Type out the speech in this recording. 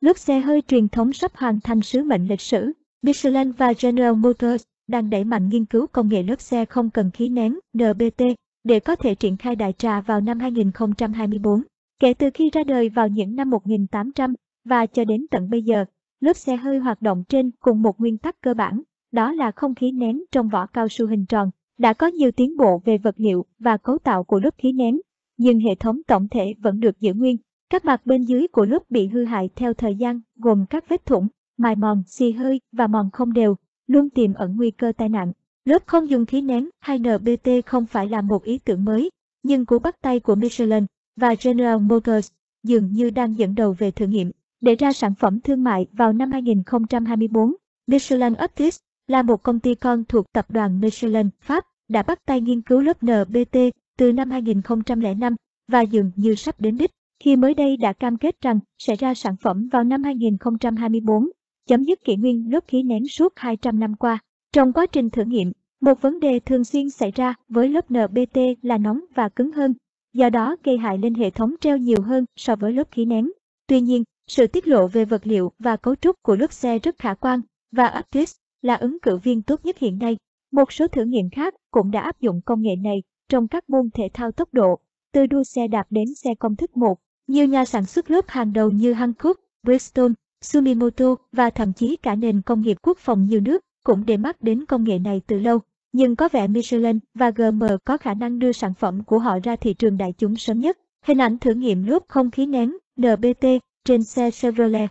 Lốp xe hơi truyền thống sắp hoàn thành sứ mệnh lịch sử. Michelin và General Motors đang đẩy mạnh nghiên cứu công nghệ lốp xe không cần khí nén NBT để có thể triển khai đại trà vào năm 2024. Kể từ khi ra đời vào những năm 1800 và cho đến tận bây giờ, lốp xe hơi hoạt động trên cùng một nguyên tắc cơ bản, đó là không khí nén trong vỏ cao su hình tròn. Đã có nhiều tiến bộ về vật liệu và cấu tạo của lốp khí nén, nhưng hệ thống tổng thể vẫn được giữ nguyên. Các mặt bên dưới của lớp bị hư hại theo thời gian, gồm các vết thủng, mài mòn, xì hơi và mòn không đều, luôn tiềm ẩn nguy cơ tai nạn. Lớp không dùng khí nén hay NBT không phải là một ý tưởng mới, nhưng cú bắt tay của Michelin và General Motors dường như đang dẫn đầu về thử nghiệm. Để ra sản phẩm thương mại vào năm 2024, Michelin Optis là một công ty con thuộc tập đoàn Michelin Pháp đã bắt tay nghiên cứu lớp NBT từ năm 2005 và dường như sắp đến đích khi mới đây đã cam kết rằng sẽ ra sản phẩm vào năm 2024, chấm dứt kỷ nguyên lớp khí nén suốt 200 năm qua. Trong quá trình thử nghiệm, một vấn đề thường xuyên xảy ra với lớp NBT là nóng và cứng hơn, do đó gây hại lên hệ thống treo nhiều hơn so với lớp khí nén. Tuy nhiên, sự tiết lộ về vật liệu và cấu trúc của lốp xe rất khả quan và Aptis là ứng cử viên tốt nhất hiện nay. Một số thử nghiệm khác cũng đã áp dụng công nghệ này trong các môn thể thao tốc độ, từ đua xe đạp đến xe công thức 1. Nhiều nhà sản xuất lớp hàng đầu như Hankook, Bristol, Sumimoto và thậm chí cả nền công nghiệp quốc phòng nhiều nước cũng để mắt đến công nghệ này từ lâu. Nhưng có vẻ Michelin và GM có khả năng đưa sản phẩm của họ ra thị trường đại chúng sớm nhất. Hình ảnh thử nghiệm lốp không khí nén NBT trên xe Chevrolet